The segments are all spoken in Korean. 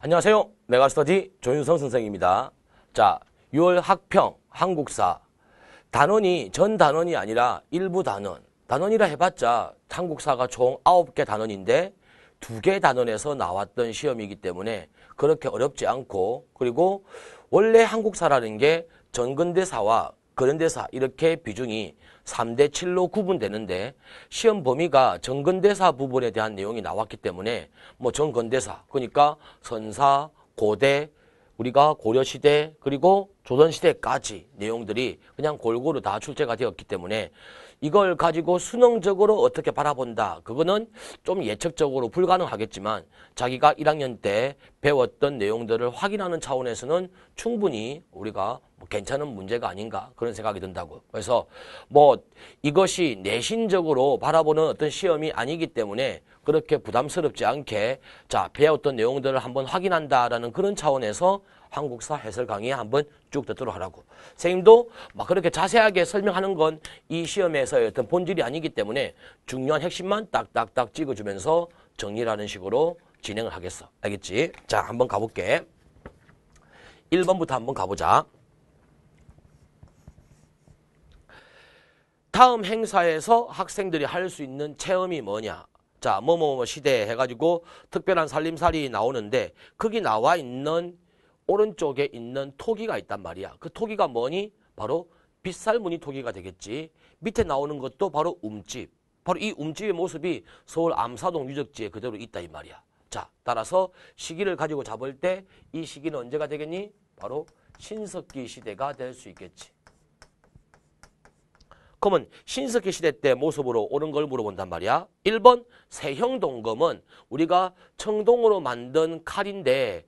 안녕하세요. 메가스터디 조윤성 선생입니다. 자, 6월 학평, 한국사. 단원이 전 단원이 아니라 일부 단원. 단원이라 해봤자 한국사가 총 9개 단원인데 2개 단원에서 나왔던 시험이기 때문에 그렇게 어렵지 않고 그리고 원래 한국사라는 게 전근대사와 근현대사 이렇게 비중이 3대 7로 구분되는데 시험 범위가 전근대사 부분에 대한 내용이 나왔기 때문에 뭐 전근대사 그러니까 선사, 고대, 우리가 고려시대 그리고 조선시대까지 내용들이 그냥 골고루 다 출제가 되었기 때문에 이걸 가지고 수능적으로 어떻게 바라본다. 그거는 좀 예측적으로 불가능하겠지만 자기가 1학년 때 배웠던 내용들을 확인하는 차원에서는 충분히 우리가 뭐 괜찮은 문제가 아닌가 그런 생각이 든다고. 그래서 뭐 이것이 내신적으로 바라보는 어떤 시험이 아니기 때문에 그렇게 부담스럽지 않게 자 배웠던 내용들을 한번 확인한다라는 그런 차원에서 한국사 해설 강의에 한번 쭉 듣도록 하라고. 선생님도 막 그렇게 자세하게 설명하는 건 이 시험에서의 어떤 본질이 아니기 때문에 중요한 핵심만 딱딱딱 찍어주면서 정리라는 식으로 진행을 하겠어. 알겠지? 자, 한번 가볼게. 1번부터 한번 가보자. 다음 행사에서 학생들이 할 수 있는 체험이 뭐냐? 자, 뭐뭐뭐 시대 해가지고 특별한 살림살이 나오는데 거기 나와 있는 오른쪽에 있는 토기가 있단 말이야. 그 토기가 뭐니? 바로 빗살무늬 토기가 되겠지. 밑에 나오는 것도 바로 움집. 바로 이 움집의 모습이 서울 암사동 유적지에 그대로 있다 이 말이야. 자, 따라서 시기를 가지고 잡을 때 이 시기는 언제가 되겠니? 바로 신석기 시대가 될 수 있겠지. 그러면 신석기 시대 때 모습으로 오는 걸 물어본단 말이야. 1번 세형동검은 우리가 청동으로 만든 칼인데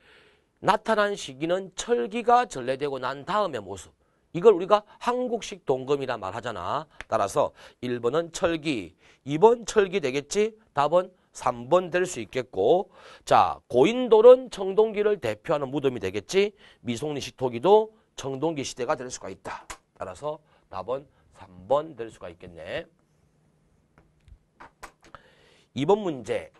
나타난 시기는 철기가 전래되고 난 다음의 모습. 이걸 우리가 한국식 동검이라 말하잖아. 따라서 1번은 철기, 2번 철기 되겠지? 답은 3번 될 수 있겠고 자 고인돌은 청동기를 대표하는 무덤이 되겠지 미송리 식토기도 청동기 시대가 될 수가 있다 따라서 답은 3번 될 수가 있겠네 2번 문제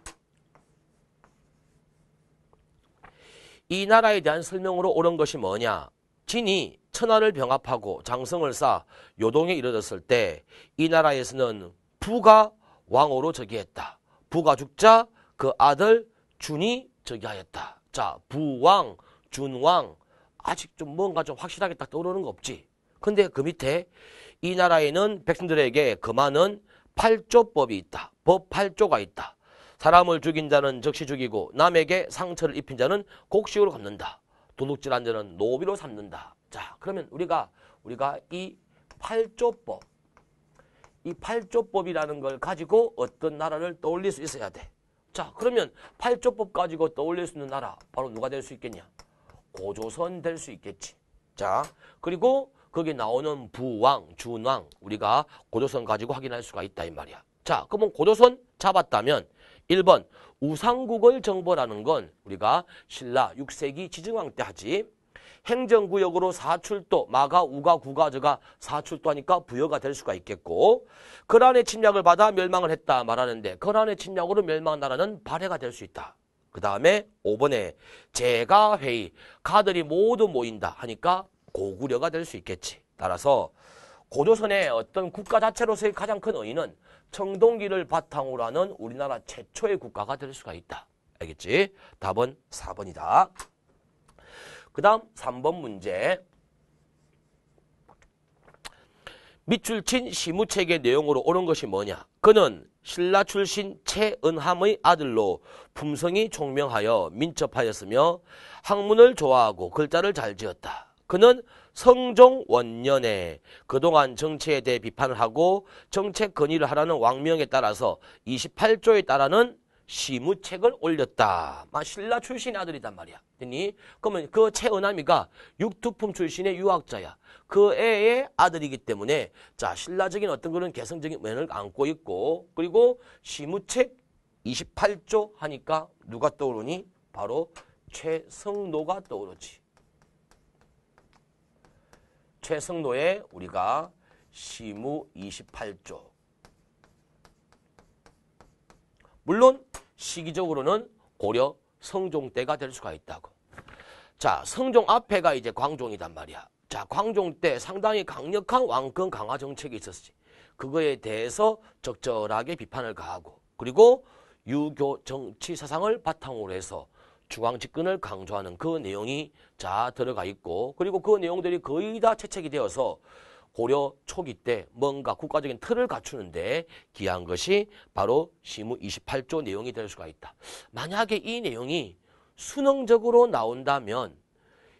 이 나라에 대한 설명으로 옳은 것이 뭐냐? 진이 천하를 병합하고 장성을 쌓아 요동에 이르렀을 때 이 나라에서는 부가 왕으로 즉위했다. 부가 죽자 그 아들 준이 즉위하였다. 자, 부왕, 준왕 아직 좀 뭔가 좀 확실하게 딱 떠오르는 거 없지. 근데 그 밑에 이 나라에는 백성들에게 금하는 팔조법이 있다. 법팔조가 있다. 사람을 죽인 자는 즉시 죽이고 남에게 상처를 입힌 자는 곡식으로 갚는다. 도둑질한 자는 노비로 삼는다. 자, 그러면 우리가 우리가 이 팔조법 이 팔조법이라는 걸 가지고 어떤 나라를 떠올릴 수 있어야 돼. 자, 그러면 팔조법 가지고 떠올릴 수 있는 나라 바로 누가 될 수 있겠냐? 고조선 될 수 있겠지. 자, 그리고 거기 나오는 부왕, 준왕 우리가 고조선 가지고 확인할 수가 있다 이 말이야. 자, 그러면 고조선 잡았다면 1번 우상국을 정벌하는 건 우리가 신라 6세기 지증왕 때 하지 행정구역으로 사출도 마가 우가 구가 저가 사출도하니까 부여가 될 수가 있겠고 그란의 침략을 받아 멸망을 했다 말하는데 그란의 침략으로 멸망한 나라는 발해가 될 수 있다. 그 다음에 5번에 제가 회의 가들이 모두 모인다 하니까 고구려가 될 수 있겠지. 따라서 고조선의 어떤 국가 자체로서의 가장 큰 의의는 청동기를 바탕으로 하는 우리나라 최초의 국가가 될 수가 있다. 알겠지? 답은 4번이다. 그 다음 3번 문제. 밑줄 친 시무책의 내용으로 옳은 것이 뭐냐? 그는 신라 출신 최은함의 아들로 품성이 총명하여 민첩하였으며 학문을 좋아하고 글자를 잘 지었다. 그는 성종 원년에 그동안 정치에 대해 비판을 하고 정책 건의를 하라는 왕명에 따라서 28조에 따르는 시무책을 올렸다. 마 신라 출신 아들이단 말이야. 됐니? 그러면 그 최은암이가 육두품 출신의 유학자야. 그 애의 아들이기 때문에 자 신라적인 어떤 그런 개성적인 면을 안고 있고 그리고 시무책 28조 하니까 누가 떠오르니? 바로 최성노가 떠오르지. 최성노의 우리가 시무 28조 물론 시기적으로는 고려 성종 때가 될 수가 있다고 자 성종 앞에가 이제 광종이단 말이야 자 광종 때 상당히 강력한 왕권 강화 정책이 있었지 그거에 대해서 적절하게 비판을 가하고 그리고 유교 정치 사상을 바탕으로 해서 중앙 집권을 강조하는 그 내용이 자 들어가 있고 그리고 그 내용들이 거의 다 채택이 되어서 고려 초기 때 뭔가 국가적인 틀을 갖추는데 기한 것이 바로 시무 28조 내용이 될 수가 있다. 만약에 이 내용이 수능적으로 나온다면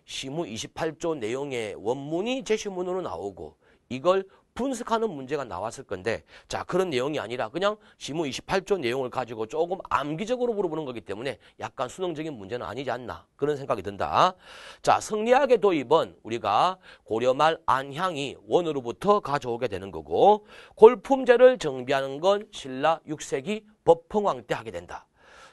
시무 28조 내용의 원문이 제시문으로 나오고 이걸 분석하는 문제가 나왔을 건데 자 그런 내용이 아니라 그냥 지문 28조 내용을 가지고 조금 암기적으로 물어보는 거기 때문에 약간 수능적인 문제는 아니지 않나 그런 생각이 든다. 자 성리학의 도입은 우리가 고려말 안향이 원으로부터 가져오게 되는 거고 골품제를 정비하는 건 신라 6세기 법흥왕 때 하게 된다.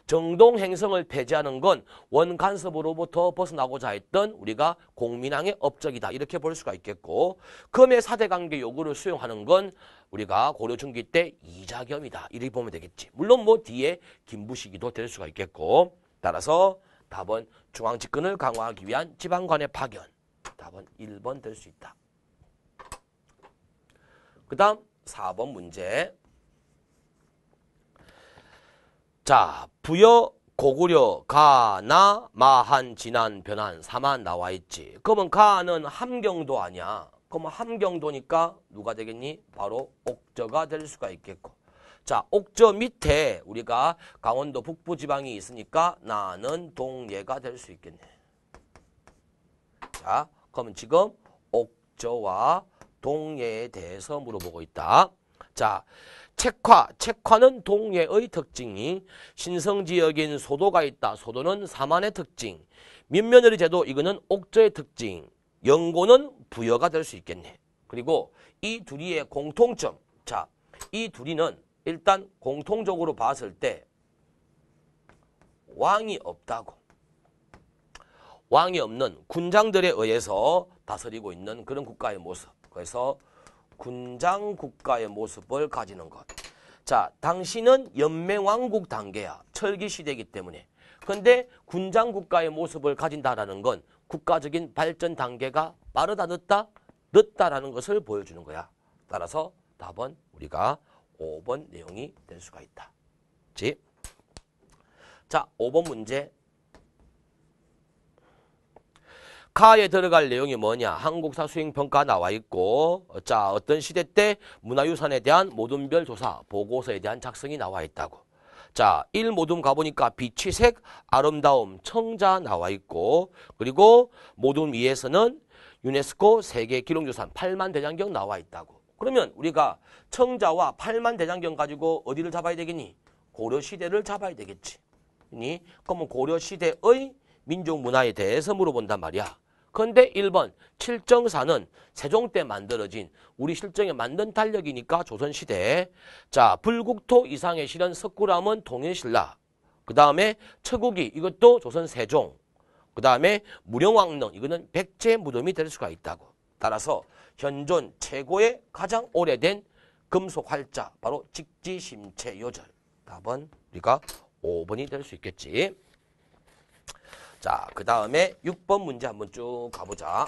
정동행성을 폐지하는 건 원간섭으로부터 벗어나고자 했던 우리가 공민왕의 업적이다. 이렇게 볼 수가 있겠고 금의 사대관계 요구를 수용하는 건 우리가 고려 중기 때 이자겸이다. 이렇게 보면 되겠지. 물론 뭐 뒤에 김부식이도 될 수가 있겠고 따라서 답은 중앙집권을 강화하기 위한 지방관의 파견. 답은 1번 될 수 있다. 그 다음 4번 문제. 자, 부여 고구려 가나 마한 진한 변한 사만 나와 있지. 그러면 가는 함경도 아니야. 그러면 함경도니까 누가 되겠니? 바로 옥저가 될 수가 있겠고. 자, 옥저 밑에 우리가 강원도 북부 지방이 있으니까 나는 동예가 될 수 있겠네. 자, 그러면 지금 옥저와 동예에 대해서 물어보고 있다. 자, 책화, 책화는 동해의 특징이 신성지역인 소도가 있다. 소도는 사만의 특징. 민면열의 제도, 이거는 옥저의 특징. 영고는 부여가 될 수 있겠네. 그리고 이 둘이의 공통점. 자, 이 둘이는 일단 공통적으로 봤을 때 왕이 없다고. 왕이 없는 군장들에 의해서 다스리고 있는 그런 국가의 모습. 그래서 군장 국가의 모습을 가지는 것. 자, 당신은 연맹왕국 단계야. 철기 시대이기 때문에. 근데 군장 국가의 모습을 가진다라는 건 국가적인 발전 단계가 빠르다 늦다 늦다라는 것을 보여주는 거야. 따라서 답은 우리가 5번 내용이 될 수가 있다. 지? 자, 5번 문제 가에 들어갈 내용이 뭐냐 한국사 수행평가 나와 있고 자 어떤 시대 때 문화유산에 대한 모둠별 조사 보고서에 대한 작성이 나와 있다고 자, 1 모둠 가보니까 빛이 색, 아름다움, 청자 나와 있고 그리고 모둠 위에서는 유네스코 세계 기록유산 8만 대장경 나와 있다고. 그러면 우리가 청자와 8만 대장경 가지고 어디를 잡아야 되겠니? 고려시대를 잡아야 되겠지. 그러면 고려시대의 민족 문화에 대해서 물어본단 말이야. 그런데 1번 칠정사는 세종 때 만들어진 우리 실정에 맞는 달력이니까 조선시대 에자 불국토 이상의 실현 석굴암은 동해신라 그 다음에 처국이 이것도 조선 세종 그 다음에 무령왕릉 이거는 백제 무덤이 될 수가 있다고 따라서 현존 최고의 가장 오래된 금속 활자 바로 직지심체 요절 답은 우리가 5번이 될 수 있겠지 자, 그 다음에 6번 문제 한번 쭉 가보자.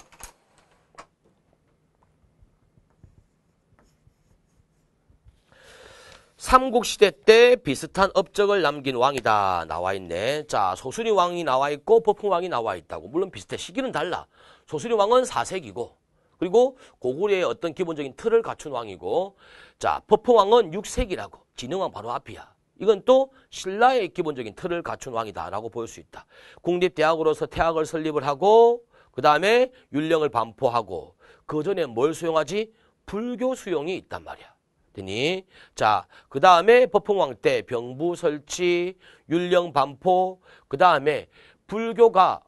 삼국시대 때 비슷한 업적을 남긴 왕이다. 나와있네. 자, 소수리 왕이 나와있고 법흥왕이 나와있다고. 물론 비슷해. 시기는 달라. 소수리 왕은 4세기고 그리고 고구려의 어떤 기본적인 틀을 갖춘 왕이고 자, 법흥왕은 6세기라고. 진흥왕 바로 앞이야. 이건 또 신라의 기본적인 틀을 갖춘 왕이다라고 볼 수 있다. 국립대학으로서 태학을 설립을 하고 그 다음에 율령을 반포하고 그 전에 뭘 수용하지? 불교 수용이 있단 말이야. 되니 자, 그 다음에 법흥왕 때 병부 설치, 율령 반포, 그 다음에 불교가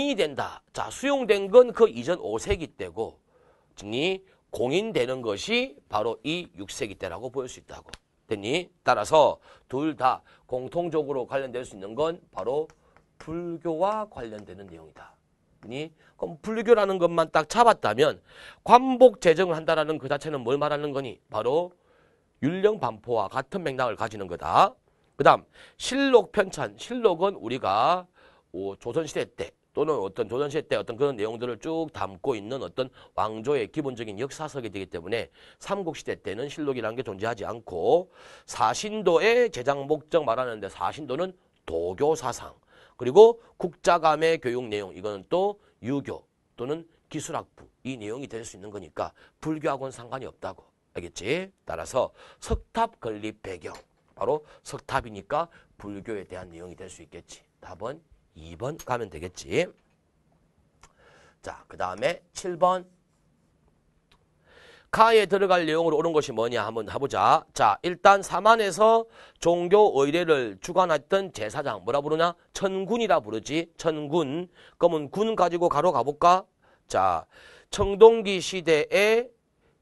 공인이 된다. 자, 수용된 건 그 이전 5세기 때고, 즉 공인되는 것이 바로 이 6세기 때라고 볼 수 있다고. 되니 따라서 둘 다 공통적으로 관련될 수 있는 건 바로 불교와 관련되는 내용이다. 니 그럼 불교라는 것만 딱 잡았다면 관복 제정을 한다라는 그 자체는 뭘 말하는 거니? 바로 율령 반포와 같은 맥락을 가지는 거다. 그 다음 실록 편찬. 실록은 우리가 조선시대 때 또는 어떤 조선시대 때 어떤 그런 내용들을 쭉 담고 있는 어떤 왕조의 기본적인 역사석이 되기 때문에 삼국시대 때는 실록이라는 게 존재하지 않고 사신도의 제작 목적 말하는데 사신도는 도교사상 그리고 국자감의 교육 내용 이거는 또 유교 또는 기술학부 이 내용이 될 수 있는 거니까 불교하고는 상관이 없다고 알겠지? 따라서 석탑 건립 배경 바로 석탑이니까 불교에 대한 내용이 될 수 있겠지 답은 2번 가면 되겠지. 자, 그 다음에 7번. 카에 들어갈 내용으로 오는 것이 뭐냐 한번 해보자. 자, 일단 사만에서 종교 의례를 주관했던 제사장, 뭐라 부르냐? 천군이라 부르지. 천군. 그러면 군 가지고 가로 가볼까? 자, 청동기 시대에,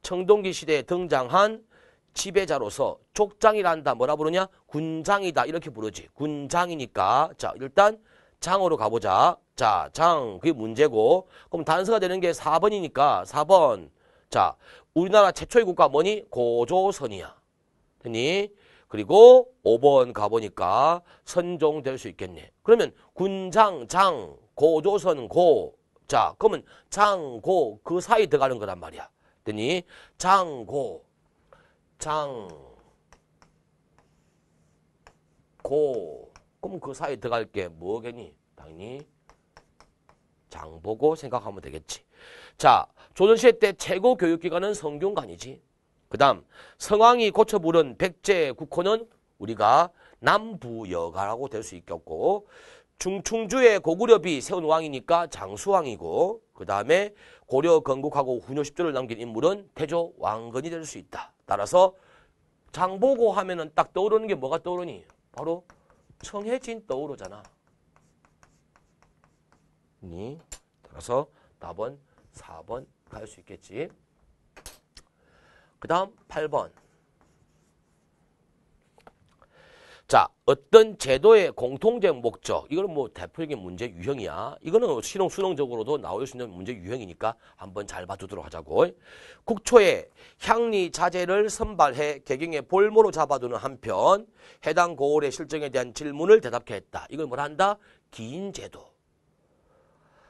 청동기 시대에 등장한 지배자로서 족장이란다. 뭐라 부르냐? 군장이다. 이렇게 부르지. 군장이니까. 자, 일단 장으로 가보자. 자, 장, 그게 문제고. 그럼 단서가 되는 게 4번이니까 4번. 자, 우리나라 최초의 국가 뭐니? 고조선이야. 됐니? 그리고 5번 가보니까 선종 될 수 있겠네. 그러면 군장, 장, 고조선, 고. 자, 그러면 장, 고, 그 사이 들어가는 거란 말이야. 됐니? 장, 고. 장, 고. 그럼 그 사이에 들어갈 게 뭐겠니? 당연히 장보고 생각하면 되겠지. 자, 조선시대 때 최고 교육기관은 성균관이지. 그 다음 성왕이 고쳐 부른 백제 국호는 우리가 남부여가라고 될 수 있겠고 중충주의 고구려비 세운 왕이니까 장수왕이고 그 다음에 고려 건국하고 훈요 십조를 남긴 인물은 태조 왕건이 될 수 있다. 따라서 장보고 하면은 딱 떠오르는 게 뭐가 떠오르니? 바로 청해진 떠오르잖아. 니 따라서 답은 4번 갈 수 있겠지. 그 다음 8번. 자, 어떤 제도의 공통적 목적, 이거는 뭐 대표적인 문제 유형이야. 이거는 실용 수능적으로도 나올 수 있는 문제 유형이니까 한번 잘 봐주도록 하자고. 국초에 향리 자재를 선발해 개경의 볼모로 잡아두는 한편 해당 고을의 실정에 대한 질문을 대답해 했다. 이걸 뭐라 한다? 기인 제도.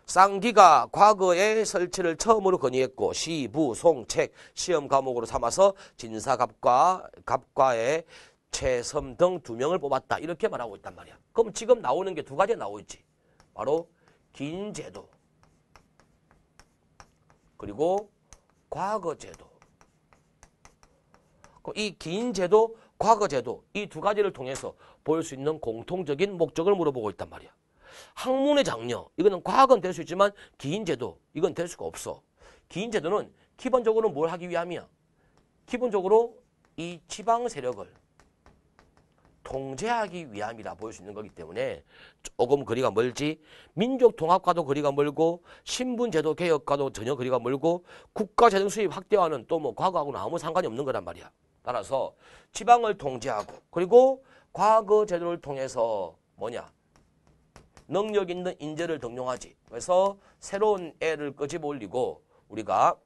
쌍기가 과거에 설치를 처음으로 건의했고 시, 부, 송, 책, 시험 과목으로 삼아서 진사갑과 갑과의 최섬 등 두 명을 뽑았다. 이렇게 말하고 있단 말이야. 그럼 지금 나오는 게 두 가지 나오지 바로 긴 제도 그리고 과거 제도 이 긴 제도, 과거 제도 이 두 가지를 통해서 볼 수 있는 공통적인 목적을 물어보고 있단 말이야. 학문의 장려, 이거는 과학은 될 수 있지만 긴 제도, 이건 될 수가 없어. 긴 제도는 기본적으로 뭘 하기 위함이야? 기본적으로 이 지방 세력을 통제하기 위함이라 볼 수 있는 거기 때문에 조금 거리가 멀지 민족 통합과도 거리가 멀고 신분제도 개혁과도 전혀 거리가 멀고 국가재정 수입 확대와는 또 뭐 과거하고는 아무 상관이 없는 거란 말이야. 따라서 지방을 통제하고 그리고 과거 제도를 통해서 뭐냐 능력 있는 인재를 등용하지. 그래서 새로운 애를 끄집어 올리고 우리가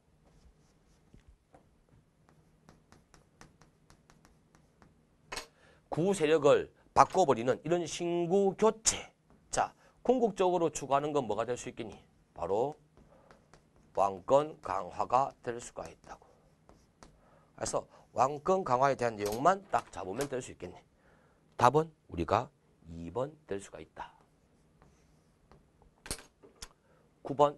구세력을 바꿔버리는 이런 신구 교체. 자, 궁극적으로 추구하는 건 뭐가 될 수 있겠니? 바로 왕권 강화가 될 수가 있다고. 그래서 왕권 강화에 대한 내용만 딱 잡으면 될 수 있겠네. 답은 우리가 2번 될 수가 있다. 9번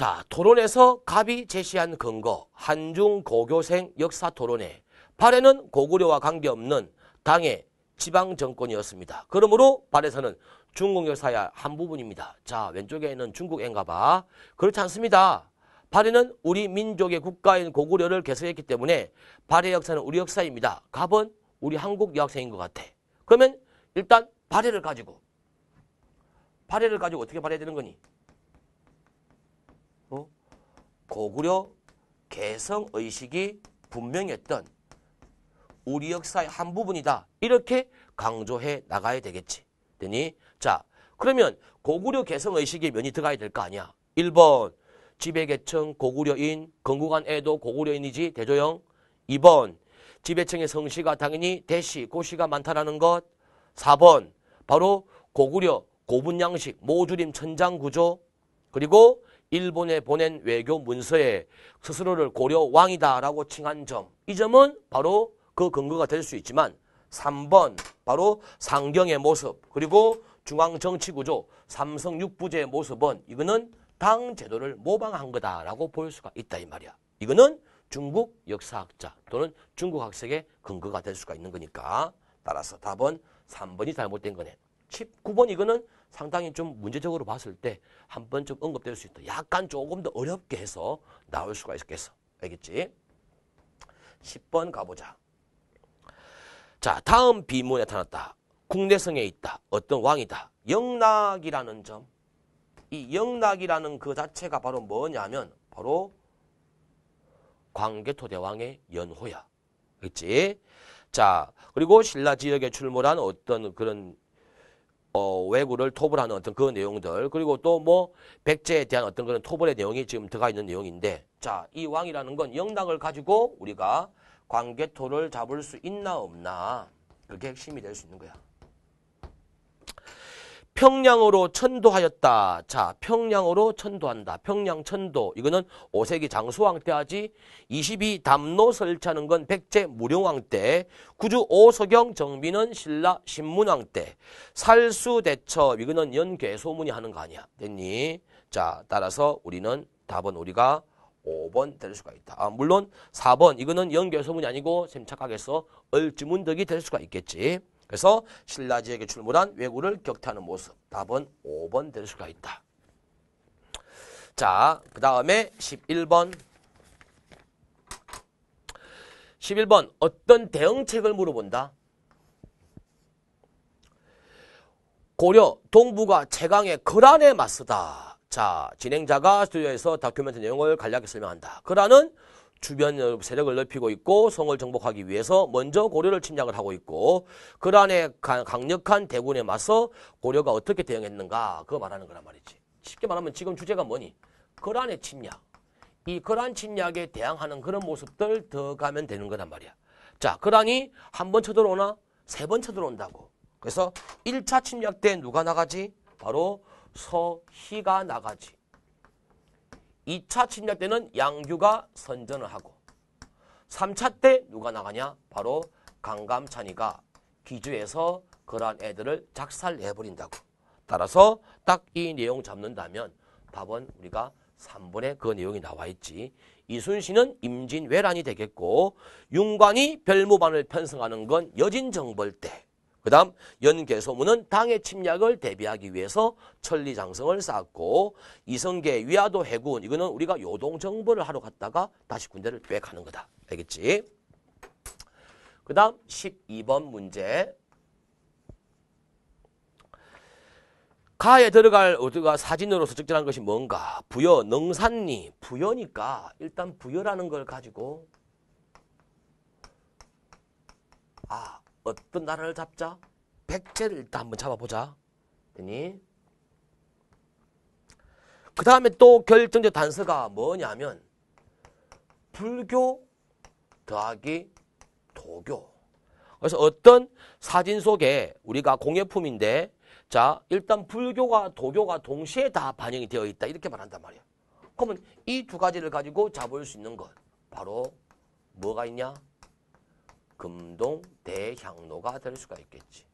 자, 토론에서 갑이 제시한 근거, 한중 고교생 역사 토론회. 발해는 고구려와 관계없는 당의 지방 정권이었습니다. 그러므로 발에서는 중국 역사의 한 부분입니다. 자, 왼쪽에 있는 중국인가 봐. 그렇지 않습니다. 발해는 우리 민족의 국가인 고구려를 개설했기 때문에 발해 역사는 우리 역사입니다. 갑은 우리 한국 여학생인 것 같아. 그러면 일단 발해를 가지고 발해를 가지고 어떻게 발해야 되는 거니? 고구려 개성 의식이 분명했던 우리 역사의 한 부분이다. 이렇게 강조해 나가야 되겠지. 되니 자 그러면 고구려 개성 의식의 면이 들어가야 될 거 아니야. 1번 지배계층 고구려인 건국한 애도 고구려인이지 대조영 2번 지배층의 성씨가 당연히 대시 고시가 많다라는 것 4번 바로 고구려 고분양식 모주림 천장구조 그리고 일본에 보낸 외교 문서에 스스로를 고려 왕이다라고 칭한 점. 이 점은 바로 그 근거가 될 수 있지만 3번 바로 상경의 모습 그리고 중앙정치구조 삼성육부제의 모습은 이거는 당 제도를 모방한 거다라고 볼 수가 있다 이 말이야. 이거는 중국 역사학자 또는 중국 학생의 근거가 될 수가 있는 거니까 따라서 답은 3번이 잘못된 거네. 19번 이거는 상당히 좀 문제적으로 봤을 때 한 번쯤 언급될 수 있다. 약간 조금 더 어렵게 해서 나올 수가 있겠어. 알겠지? 10번 가보자. 자, 다음 비문에 나타났다. 국내성에 있다. 어떤 왕이다. 영락이라는 점. 이 영락이라는 그 자체가 바로 뭐냐면 바로 광개토대왕의 연호야. 그치? 자, 그리고 신라 지역에 출몰한 어떤 그런 어, 외구를 토벌하는 어떤 그 내용들 그리고 또 뭐 백제에 대한 어떤 그런 토벌의 내용이 지금 들어가 있는 내용인데 자 이 왕이라는 건영당을 가지고 우리가 관계토를 잡을 수 있나 없나 그게 핵심이 될 수 있는 거야. 평양으로 천도하였다. 자, 평양으로 천도한다. 평양 천도. 이거는 오세기 장수왕 때 하지 22 담로 설치하는 건 백제 무령왕 때 구주 오서경 정비는 신라 신문왕 때 살수 대첩 이거는 연계 소문이 하는 거 아니야. 됐니? 자, 따라서 우리는 답은 우리가 5번 될 수가 있다. 아, 물론 4번 이거는 연결 소문이 아니고 쌤착하게해서얼지문덕이될 수가 있겠지. 그래서 신라지역에 출몰한 왜구를 격퇴하는 모습. 답은 5번 될 수가 있다. 자, 그 다음에 11번. 11번 어떤 대응책을 물어본다. 고려 동부가 최강의 거란에 맞서다. 자, 진행자가 스튜디오에서 다큐멘터 내용을 간략히 설명한다. 거란은 주변 세력을 넓히고 있고 성을 정복하기 위해서 먼저 고려를 침략을 하고 있고 그란의 강력한 대군에 맞서 고려가 어떻게 대응했는가 그거 말하는 거란 말이지. 쉽게 말하면 지금 주제가 뭐니? 그란의 침략. 이 그란 침략에 대항하는 그런 모습들 더 가면 되는 거란 말이야. 자, 그란이 한 번 쳐들어오나 세 번 쳐들어온다고. 그래서 1차 침략 때 누가 나가지? 바로 서희가 나가지. 2차 침략 때는 양규가 선전을 하고 3차 때 누가 나가냐? 바로 강감찬이가 기주에서 그러한 애들을 작살내버린다고. 따라서 딱 이 내용 잡는다면 답은 우리가 3번에 그 내용이 나와있지. 이순신은 임진왜란이 되겠고 윤관이 별무반을 편성하는 건 여진정벌 때그 다음 연개소문은 당의 침략을 대비하기 위해서 천리장성을 쌓고 이성계 위화도 해군 이거는 우리가 요동정벌을 하러 갔다가 다시 군대를 빼가는 거다. 알겠지? 그 다음 12번 문제 가에 들어갈 어디가 사진으로서 적절한 것이 뭔가 부여 능산리 부여니까 일단 부여라는 걸 가지고 아 어떤 나라를 잡자? 백제를 일단 한번 잡아보자. 그더니그 다음에 또 결정적 단서가 뭐냐면 불교 더하기 도교. 그래서 어떤 사진 속에 우리가 공예품인데 자 일단 불교가 도교가 동시에 다 반영이 되어 있다 이렇게 말한단 말이야. 그러면 이 두 가지를 가지고 잡을 수 있는 것 바로 뭐가 있냐? 금동 대향로가 될 수가 있겠지.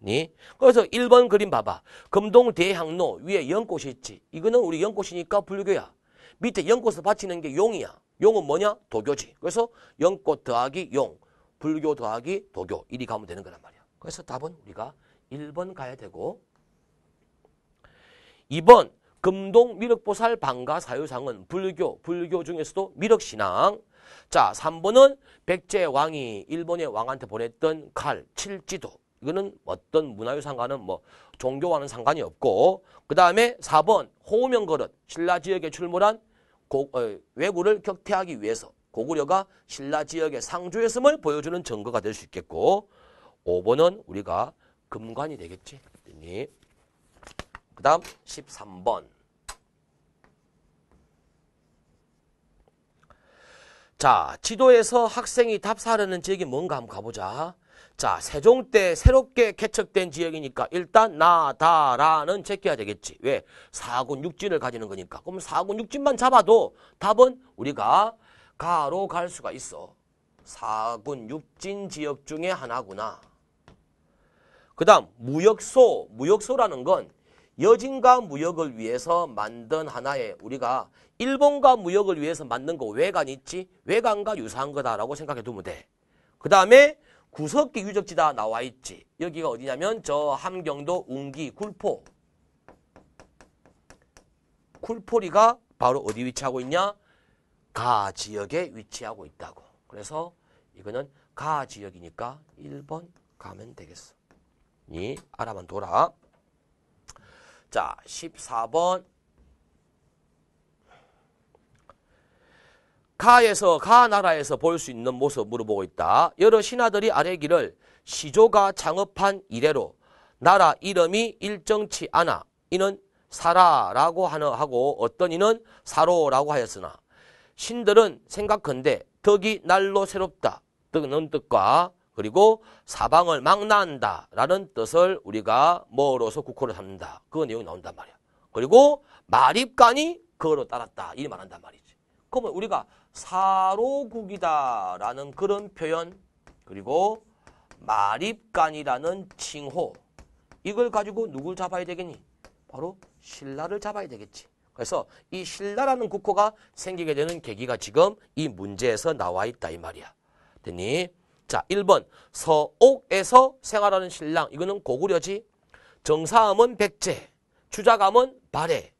니? 그래서 1번 그림 봐봐. 금동 대향로 위에 연꽃이 있지. 이거는 우리 연꽃이니까 불교야. 밑에 연꽃을 바치는 게 용이야. 용은 뭐냐? 도교지. 그래서 연꽃 더하기 용, 불교 더하기 도교. 이리 가면 되는 거란 말이야. 그래서 답은 우리가 1번 가야 되고 2번 금동 미륵보살 방가 사유상은 불교, 불교 중에서도 미륵신앙, 자, 3번은 백제 왕이 일본의 왕한테 보냈던 칼, 칠지도. 이거는 어떤 문화유산과는 뭐 종교와는 상관이 없고 그 다음에 4번 호우명 거릇 신라 지역에 출몰한 고, 어, 왜구를 격퇴하기 위해서 고구려가 신라 지역의 상주였음을 보여주는 증거가 될 수 있겠고 5번은 우리가 금관이 되겠지. 그 다음 13번 자, 지도에서 학생이 답사하려는 지역이 뭔가 한번 가보자. 자, 세종 때 새롭게 개척된 지역이니까 일단 나다라는 제껴야 되겠지. 왜? 사군 육진을 가지는 거니까. 그럼 사군 육진만 잡아도 답은 우리가 가로 갈 수가 있어. 사군 육진 지역 중에 하나구나. 그 다음 무역소, 무역소라는 건 여진과 무역을 위해서 만든 하나의 우리가 일본과 무역을 위해서 만든 거 외관 있지? 외관과 유사한 거다라고 생각해 두면 돼. 그 다음에 구석기 유적지다 나와 있지. 여기가 어디냐면 저 함경도 운기 굴포. 굴포리가 바로 어디 위치하고 있냐? 가 지역에 위치하고 있다고. 그래서 이거는 가 지역이니까 1번 가면 되겠어. 이 알아만 둬라. 자, 14번. 가에서 가 나라에서 볼 수 있는 모습 물어보고 있다. 여러 신하들이 아래기를 시조가 창업한 이래로 나라 이름이 일정치 않아 이는 사라라고 하는 하고 어떤 이는 사로라고 하였으나 신들은 생각컨대 덕이 날로 새롭다. 뜨는 뜻과 그리고 사방을 망난다라는 뜻을 우리가 뭐로서 국호를 삼는다. 그 내용이 나온단 말이야. 그리고 마립간이 그거로 따랐다. 이 말한단 말이지. 그러면 우리가 사로국이다라는 그런 표현 그리고 마립간이라는 칭호 이걸 가지고 누굴 잡아야 되겠니? 바로 신라를 잡아야 되겠지. 그래서 이 신라라는 국호가 생기게 되는 계기가 지금 이 문제에서 나와 있다 이 말이야. 됐니? 자, 1번 서옥에서 생활하는 신랑 이거는 고구려지 정사함은 백제 추자감은 발해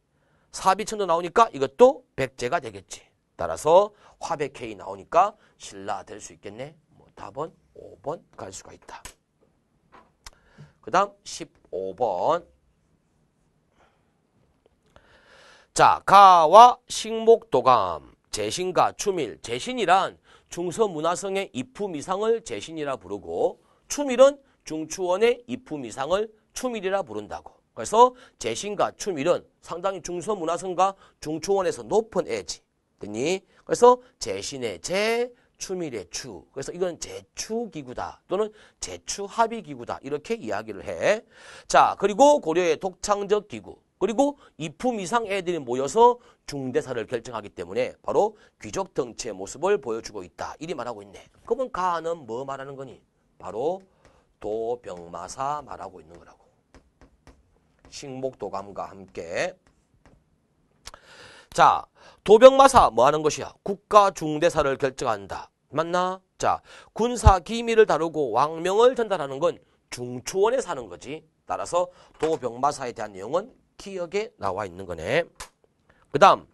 사비천도 나오니까 이것도 백제가 되겠지 따라서 화백회의 나오니까 신라 될 수 있겠네 뭐 답은 5번 갈 수가 있다 그 다음 15번 자 가와 식목도감 재신과 추밀 재신이란 중서문화성의 이품이상을 재신이라 부르고 추밀은 중추원의 이품이상을 추밀이라 부른다고. 그래서 재신과 추밀은 상당히 중서문화성과 중추원에서 높은 애지. 됐니? 그래서 재신의 재, 추밀의 추. 그래서 이건 재추기구다 또는 재추합의기구다 이렇게 이야기를 해. 자 그리고 고려의 독창적 기구. 그리고 2품 이상 애들이 모여서 중대사를 결정하기 때문에 바로 귀족 등치의 모습을 보여주고 있다. 이리 말하고 있네. 그러면 가는 뭐 말하는 거니? 바로 도병마사 말하고 있는 거라고. 식목도감과 함께 자 도병마사 뭐 하는 것이야? 국가 중대사를 결정한다. 맞나? 자 군사 기밀을 다루고 왕명을 전달하는 건 중추원에 사는 거지. 따라서 도병마사에 대한 내용은 기역에 나와 있는 거네. 그 다음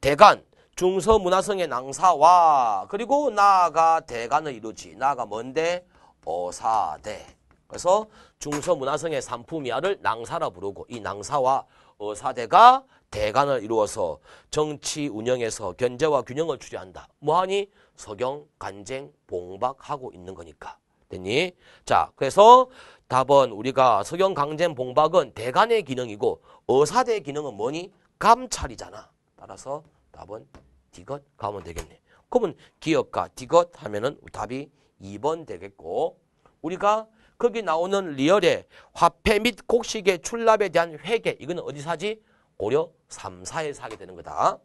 대간 중서문화성의 낭사와 그리고 나가 대간을 이루지. 나가 뭔데? 어사대. 그래서 중서문화성의 산품이야를 낭사라 부르고 이 낭사와 어사대가 대간을 이루어서 정치 운영에서 견제와 균형을 추구한다. 뭐하니? 서경, 간쟁, 봉박하고 있는 거니까. 됐니? 자, 그래서 답은 우리가 석영 강젠 봉박은 대간의 기능이고 어사대 기능은 뭐니? 감찰이잖아. 따라서 답은 디귿 가면 되겠네. 그러면 기억과 디귿 하면은 답이 2번 되겠고 우리가 거기 나오는 리얼의 화폐 및 곡식의 출납에 대한 회계 이거는 어디 사지? 고려 3 4에 사게 되는 거다.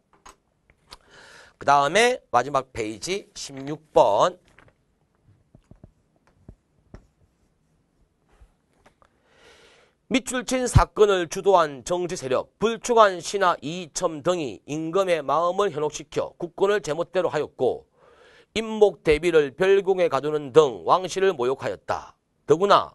그 다음에 마지막 페이지 16번 밑줄 친 사건을 주도한 정치 세력, 불충한 신하 이첨 등이 임금의 마음을 현혹시켜 국권을 제멋대로 하였고 임목 대비를 별궁에 가두는 등 왕실을 모욕하였다. 더구나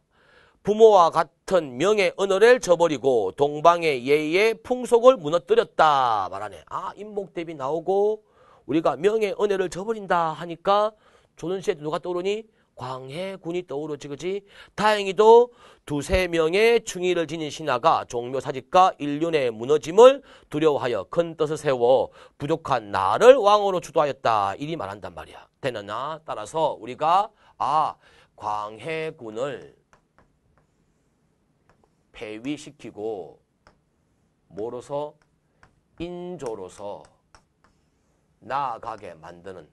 부모와 같은 명예 은어를 저버리고 동방의 예의 풍속을 무너뜨렸다 말하네. 아 임목 대비 나오고 우리가 명예 은혜를 저버린다 하니까 조선시대 누가 떠오르니 광해군이 떠오르지 그지? 다행히도 두세 명의 충의를 지닌 신하가 종묘 사직과 인륜의 무너짐을 두려워하여 큰 뜻을 세워 부족한 나를 왕으로 주도하였다. 이리 말한단 말이야. 되느나? 따라서 우리가 아 광해군을 폐위시키고 뭐로서 인조로서 나아가게 만드는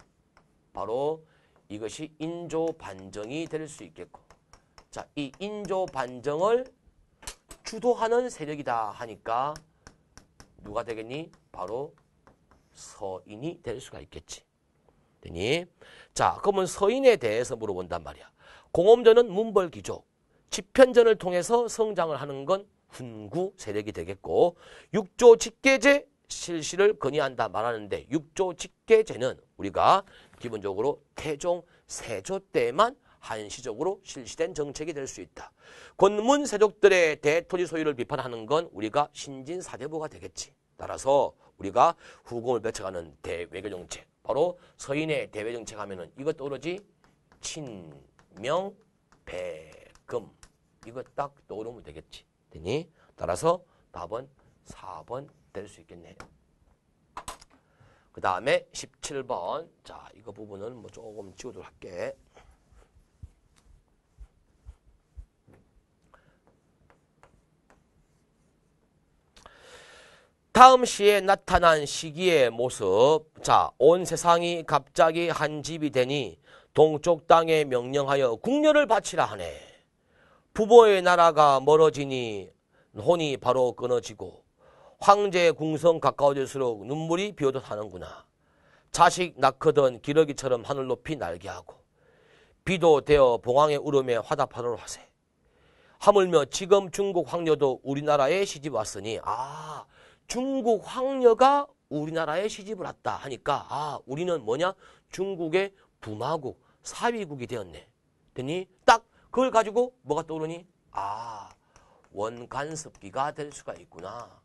바로 이것이 인조 반정이 될 수 있겠고 자, 이 인조 반정을 주도하는 세력이다 하니까 누가 되겠니? 바로 서인이 될 수가 있겠지. 되니? 자, 그러면 서인에 대해서 물어본단 말이야. 공엄전은 문벌기족, 집현전을 통해서 성장을 하는 건 훈구 세력이 되겠고 육조 직계제 실시를 건의한다 말하는데 6조 직계제는 우리가 기본적으로 태종 세조 때만 한시적으로 실시된 정책이 될 수 있다. 권문 세족들의 대토지 소유를 비판하는 건 우리가 신진사대부가 되겠지. 따라서 우리가 후공을 배척하는 대외교정책 바로 서인의 대외정책 하면은 이것도 오로지 친명 배금 이것딱 떠오르면 되겠지. 되니 따라서 답은 4번 될수 있겠네요. 그 다음에 17번 자 이거 부분은 뭐 조금 지우도록 할게. 다음 시에 나타난 시기의 모습 자 온 세상이 갑자기 한 집이 되니 동쪽 땅에 명령하여 국녀를 바치라 하네. 부모의 나라가 멀어지니 혼이 바로 끊어지고 황제의 궁성 가까워질수록 눈물이 비오듯 하는구나. 자식 낳거든 기러기처럼 하늘 높이 날게 하고 비도 되어 봉황의 울음에 화답하도록 하세. 하물며 지금 중국 황녀도 우리나라에 시집 왔으니 아 중국 황녀가 우리나라에 시집을 왔다 하니까 아 우리는 뭐냐 중국의 부마국 사위국이 되었네. 되니 딱 그걸 가지고 뭐가 떠오르니 아 원간섭기가 될 수가 있구나.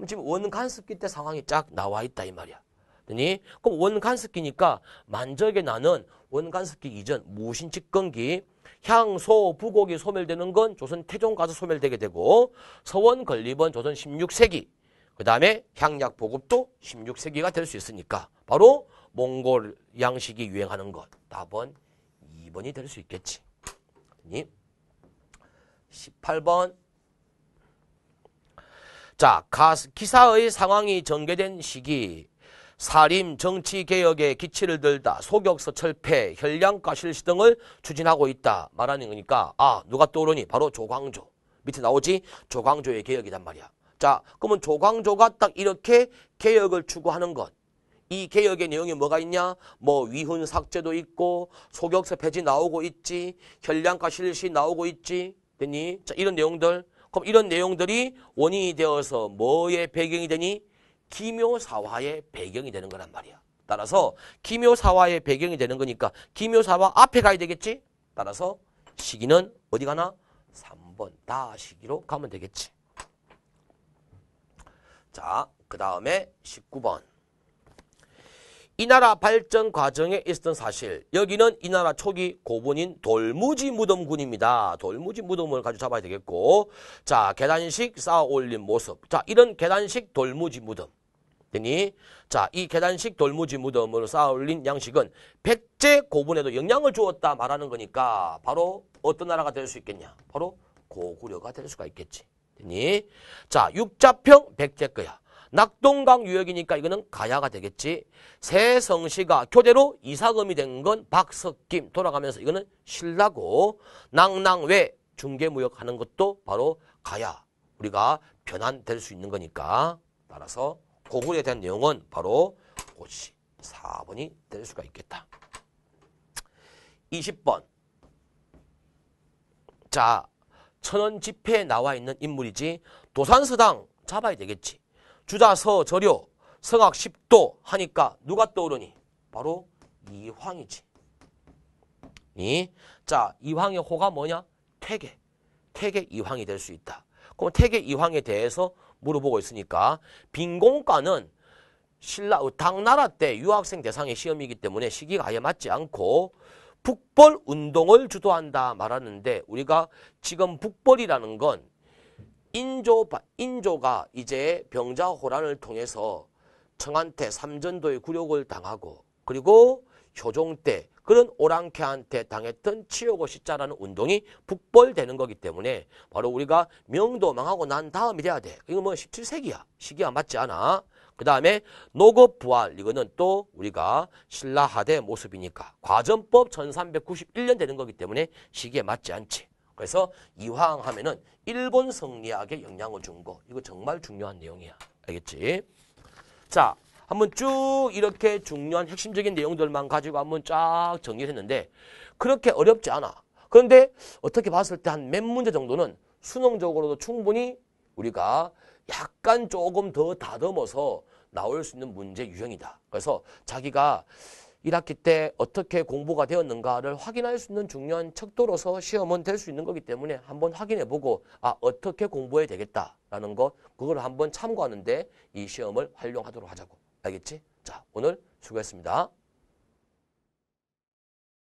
그럼 지금 원간습기 때 상황이 쫙 나와 있다 이 말이야. 그니 러 그럼 원간습기니까 만적에 나는 원간습기 이전 무신직건기 향소 부곡이 소멸되는 건 조선 태종 가서 소멸되게 되고 서원 건립은 조선 16세기 그 다음에 향약 보급도 16세기가 될 수 있으니까 바로 몽골 양식이 유행하는 것 답은 2번이 될 수 있겠지. 18번 자, 기사의 상황이 전개된 시기, 사림, 정치개혁의 기치를 들다, 소격서 철폐, 현량과 실시 등을 추진하고 있다 말하는 거니까 아, 누가 떠오르니? 바로 조광조. 밑에 나오지? 조광조의 개혁이란 말이야. 자, 그러면 조광조가 딱 이렇게 개혁을 추구하는 것. 이 개혁의 내용이 뭐가 있냐? 뭐 위훈 삭제도 있고 소격서 폐지 나오고 있지. 현량과 실시 나오고 있지. 됐니? 자, 이런 내용들 그럼 이런 내용들이 원인이 되어서 뭐의 배경이 되니? 기묘사화의 배경이 되는 거란 말이야. 따라서 기묘사화의 배경이 되는 거니까 기묘사화 앞에 가야 되겠지? 따라서 시기는 어디 가나? 3번 다 시기로 가면 되겠지. 자, 그 다음에 19번. 이 나라 발전 과정에 있었던 사실 여기는 이 나라 초기 고분인 돌무지 무덤군입니다. 돌무지 무덤을 가지고 잡아야 되겠고 자 계단식 쌓아 올린 모습 자 이런 계단식 돌무지 무덤 되니 자이 계단식 돌무지 무덤으로 쌓아 올린 양식은 백제 고분에도 영향을 주었다 말하는 거니까 바로 어떤 나라가 될 수 있겠냐 바로 고구려가 될 수가 있겠지 되니 자 육자평 백제거야 낙동강 유역이니까 이거는 가야가 되겠지. 세성시가 교대로 이사금이 된 건 박석김 돌아가면서 이거는 신라고 낭낭외 중개무역하는 것도 바로 가야 우리가 변환될 수 있는 거니까 따라서 고군에 대한 내용은 바로 고시 4번이 될 수가 있겠다. 20번 자 천원 집회에 나와 있는 인물이지 도산서당 잡아야 되겠지. 주자서 저려 성악 10도 하니까 누가 떠오르니? 바로 이황이지. 이? 자, 이황의 호가 뭐냐? 태계. 태계 이황이 될 수 있다. 그럼 태계 이황에 대해서 물어보고 있으니까 빈공과는 신라 당나라 때 유학생 대상의 시험이기 때문에 시기가 아예 맞지 않고 북벌 운동을 주도한다 말하는데 우리가 지금 북벌이라는 건 인조, 인조가 이제 병자호란을 통해서 청한테 삼전도의 굴욕을 당하고 그리고 효종 때 그런 오랑캐한테 당했던 치우고 씻자라는 운동이 북벌되는 거기 때문에 바로 우리가 명도 망하고 난 다음이 돼야 돼. 이거 뭐 17세기야. 시기가 맞지 않아. 그 다음에 노급 부활 이거는 또 우리가 신라하대 모습이니까 과전법 1391년 되는 거기 때문에 시기에 맞지 않지. 그래서 이황 하면은 일본 성리학에 영향을 준 거. 이거 정말 중요한 내용이야. 알겠지? 자, 한번 쭉 이렇게 중요한 핵심적인 내용들만 가지고 한번 쫙 정리를 했는데 그렇게 어렵지 않아. 그런데 어떻게 봤을 때 한 몇 문제 정도는 수능적으로도 충분히 우리가 약간 조금 더 다듬어서 나올 수 있는 문제 유형이다. 그래서 자기가 1학기 때 어떻게 공부가 되었는가를 확인할 수 있는 중요한 척도로서 시험은 될 수 있는 거기 때문에 한번 확인해보고 아 어떻게 공부해야 되겠다라는 거 그걸 한번 참고하는데 이 시험을 활용하도록 하자고 알겠지? 자 오늘 수고했습니다.